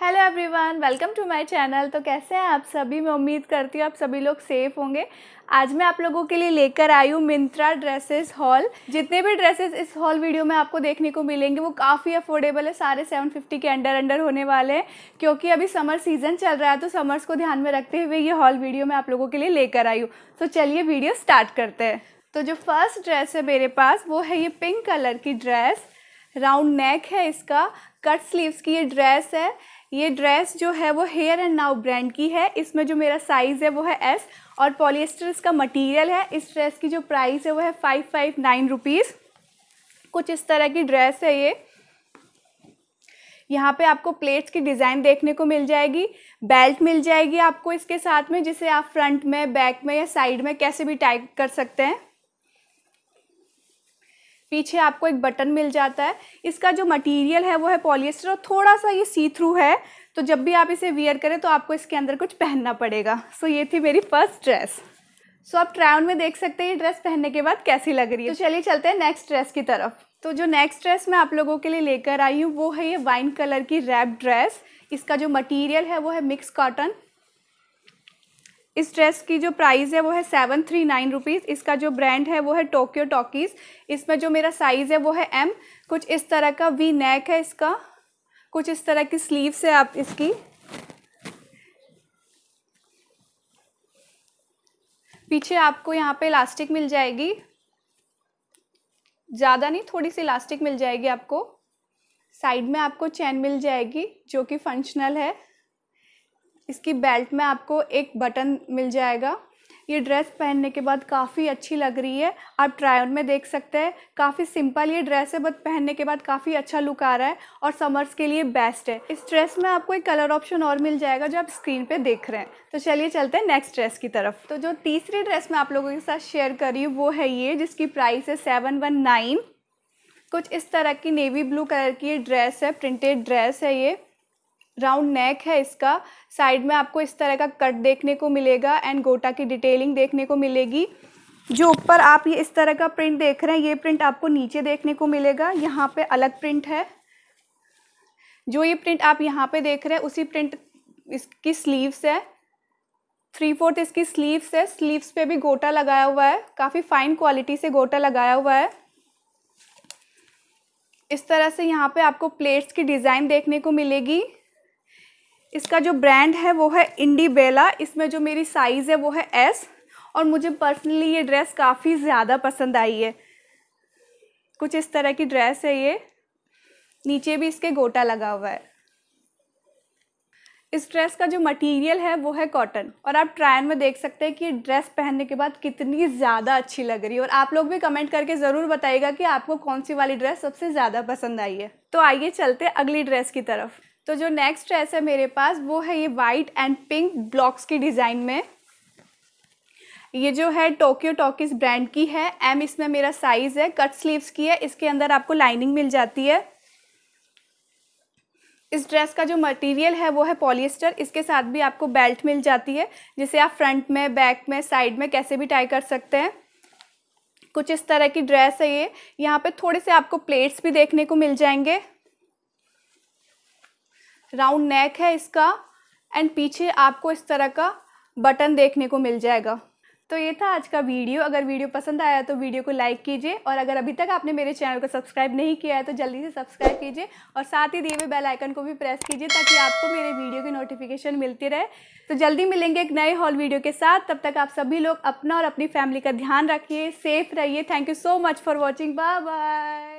hello everyone welcome to my channel तो कैसे हैं आप सभी मैं उम्मीद करती हूँ आप सभी लोग सेफ होंगे आज मैं आप लोगों के लिए लेकर आई हूँ मिंत्रा ड्रेसेस हॉल जितने भी ड्रेसेस इस हॉल वीडियो में आपको देखने को मिलेंगे वो काफ़ी अफोर्डेबल है सारे 750 के अंडर अंडर होने वाले हैं क्योंकि अभी समर सीजन चल रहा है तो समर्स को ध्यान में रखते हुए ये हॉल वीडियो मैं आप लोगों के लिए लेकर आई हूँ तो चलिए वीडियो स्टार्ट करते हैं तो जो फर्स्ट ड्रेस है मेरे पास वो है ये पिंक कलर की ड्रेस राउंड नेक है इसका कट स्लीव्स की ये ड्रेस है ये ड्रेस जो है वो हेयर एंड नाउ ब्रांड की है इसमें जो मेरा साइज़ है वो है एस और पॉलिएस्टर इसका मटेरियल है इस ड्रेस की जो प्राइस है वो है फाइव फाइव नाइन रुपीज़ कुछ इस तरह की ड्रेस है ये यहाँ पे आपको प्लेट्स की डिज़ाइन देखने को मिल जाएगी बेल्ट मिल जाएगी आपको इसके साथ में जिसे आप फ्रंट में बैक में या साइड में कैसे भी टाइप कर सकते हैं पीछे आपको एक बटन मिल जाता है इसका जो मटेरियल है वो है पॉलिएस्टर और थोड़ा सा ये सी थ्रू है तो जब भी आप इसे वियर करें तो आपको इसके अंदर कुछ पहनना पड़ेगा सो ये थी मेरी फर्स्ट ड्रेस सो आप ट्राउन में देख सकते हैं ये ड्रेस पहनने के बाद कैसी लग रही है तो चलिए चलते हैं नेक्स्ट ड्रेस की तरफ तो जो नेक्स्ट ड्रेस मैं आप लोगों के लिए लेकर आई हूँ वो है ये वाइन कलर की रैप ड्रेस इसका जो मटेरियल है वो है मिक्स कॉटन इस ड्रेस की जो प्राइस है वो है सेवन थ्री नाइन रुपीज़ इसका जो ब्रांड है वो है टोक्यो टॉकीज़ इसमें जो मेरा साइज़ है वो है एम कुछ इस तरह का वी नेक है इसका कुछ इस तरह की स्लीव्स है आप इसकी पीछे आपको यहाँ पे इलास्टिक मिल जाएगी ज़्यादा नहीं थोड़ी सी इलास्टिक मिल जाएगी आपको साइड में आपको चैन मिल जाएगी जो कि फंक्शनल है इसकी बेल्ट में आपको एक बटन मिल जाएगा ये ड्रेस पहनने के बाद काफ़ी अच्छी लग रही है आप ट्रायन में देख सकते हैं काफ़ी सिंपल ये ड्रेस है बट पहनने के बाद काफ़ी अच्छा लुक आ रहा है और समर्स के लिए बेस्ट है इस ड्रेस में आपको एक कलर ऑप्शन और मिल जाएगा जो आप स्क्रीन पे देख रहे हैं तो चलिए चलते हैं नेक्स्ट ड्रेस की तरफ तो जो तीसरी ड्रेस मैं आप लोगों के साथ शेयर कर रही हूँ वो है ये जिसकी प्राइस है सेवन वन नाइन कुछ इस तरह की नेवी ब्लू कलर की ये ड्रेस है प्रिंटेड ड्रेस है ये राउंड नेक है इसका साइड में आपको इस तरह का कट देखने को मिलेगा एंड गोटा की डिटेलिंग देखने को मिलेगी जो ऊपर आप ये इस तरह का प्रिंट देख रहे हैं ये प्रिंट आपको नीचे देखने को मिलेगा यहाँ पे अलग प्रिंट है जो ये प्रिंट आप यहाँ पे देख रहे हैं उसी प्रिंट इसकी स्लीव्स है थ्री फोर्थ इसकी स्लीव्स है स्लीव्स पे भी गोटा लगाया हुआ है काफ़ी फाइन क्वालिटी से गोटा लगाया हुआ है इस तरह से यहाँ पे आपको प्लेट्स की डिज़ाइन देखने को मिलेगी इसका जो ब्रांड है वो है इंडी बेला इसमें जो मेरी साइज़ है वो है एस और मुझे पर्सनली ये ड्रेस काफ़ी ज़्यादा पसंद आई है कुछ इस तरह की ड्रेस है ये नीचे भी इसके गोटा लगा हुआ है इस ड्रेस का जो मटेरियल है वो है कॉटन और आप ट्रायन में देख सकते हैं कि ड्रेस पहनने के बाद कितनी ज़्यादा अच्छी लग रही है और आप लोग भी कमेंट करके ज़रूर बताइएगा कि आपको कौन सी वाली ड्रेस सबसे ज़्यादा पसंद आई है तो आइए चलते अगली ड्रेस की तरफ तो जो नेक्स्ट ड्रेस है मेरे पास वो है ये वाइट एंड पिंक ब्लॉक्स की डिज़ाइन में ये जो है टोक्यो टॉकिस ब्रांड की है एम इसमें मेरा साइज़ है कट स्लीव्स की है इसके अंदर आपको लाइनिंग मिल जाती है इस ड्रेस का जो मटेरियल है वो है पॉलिएस्टर इसके साथ भी आपको बेल्ट मिल जाती है जिसे आप फ्रंट में बैक में साइड में कैसे भी टाई कर सकते हैं कुछ इस तरह की ड्रेस है ये यहाँ पे थोड़े से आपको प्लेट्स भी देखने को मिल जाएंगे राउंड नेक है इसका एंड पीछे आपको इस तरह का बटन देखने को मिल जाएगा तो ये था आज का वीडियो अगर वीडियो पसंद आया तो वीडियो को लाइक कीजिए और अगर अभी तक आपने मेरे चैनल को सब्सक्राइब नहीं किया है तो जल्दी से सब्सक्राइब कीजिए और साथ ही दिए हुए बेल आइकन को भी प्रेस कीजिए ताकि आपको मेरे वीडियो की नोटिफिकेशन मिलती रहे तो जल्दी मिलेंगे एक नए हॉल वीडियो के साथ तब तक आप सभी लोग अपना और अपनी फैमिली का ध्यान रखिए सेफ रहिए thank you so much for watching bye bye